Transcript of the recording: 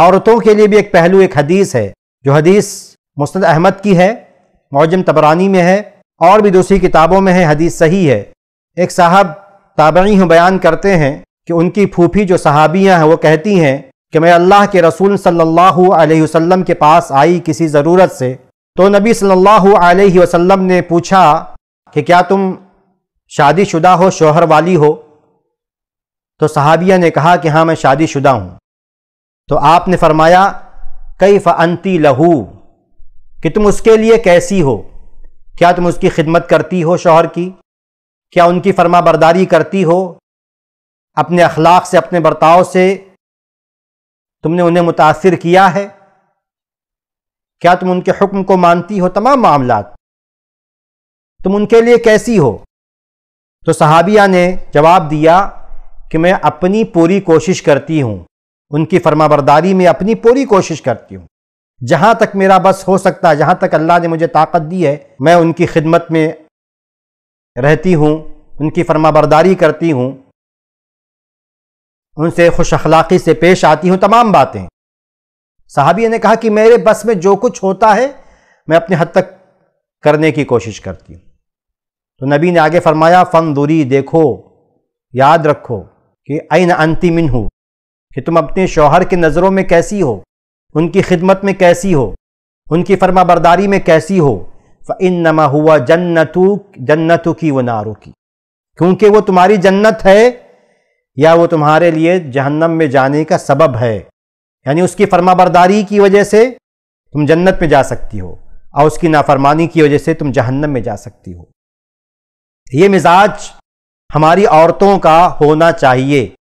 औरतों के लिए भी एक पहलू एक हदीस है जो हदीस मुस्द अहमद की है मौजम तबरानी में है और भी दूसरी किताबों में है हदीस सही है एक साहब ताबी बयान करते हैं कि उनकी फूफी जो सहाबियाँ हैं वो कहती हैं कि मैं अल्लाह के रसूल सल्लल्लाहु अलैहि वसल्लम के पास आई किसी ज़रूरत से तो नबी सल्लल्लाहु अलैहि वसल्लम ने पूछा कि क्या तुम शादीशुदा हो शोहर वाली हो तो सहाबिया ने कहा कि हाँ मैं शादीशुदा हूँ तो आपने फरमाया कई फंती लहू कि तुम उसके लिए कैसी हो क्या तुम उसकी खिदमत करती हो शोहर की क्या उनकी फरमा बरदारी करती हो अपने अखलाक से अपने बर्ताव से तुमने उन्हें मुतासर किया है क्या तुम उनके हुक्म को मानती हो तमाम मामला तुम उनके लिए कैसी हो तो सहाबिया ने जवाब दिया कि मैं अपनी पूरी कोशिश करती हूँ उनकी फरमाबरदारी में अपनी पूरी कोशिश करती हूँ जहाँ तक मेरा बस हो सकता है जहाँ तक अल्लाह ने मुझे ताकत दी है मैं उनकी खिदमत में रहती हूँ उनकी फरमाबरदारी करती हूँ उनसे खुश अखलाक़ी से पेश आती हूँ तमाम बातें साहबिया ने कहा कि मेरे बस में जो कुछ होता है मैं अपने हद तक करने की कोशिश करती हूँ तो नबी ने आगे फरमाया फन दूरी देखो याद रखो कि अन अंतिमिन हूँ कि तुम अपने शौहर की नज़रों में कैसी हो उनकी खिदमत में कैसी हो उनकी फरमाबरदारी में कैसी हो इन नमा हुआ जन्नतु जन्नतु की व नारू की क्योंकि वो तुम्हारी जन्नत है या वो तुम्हारे लिए जहन्नम में जाने का सबब है यानी उसकी फरमाबरदारी की वजह से तुम जन्नत में जा सकती हो और उसकी नाफरमानी की वजह से तुम जहन्नम में जा सकती हो ये मिजाज हमारी औरतों का होना चाहिए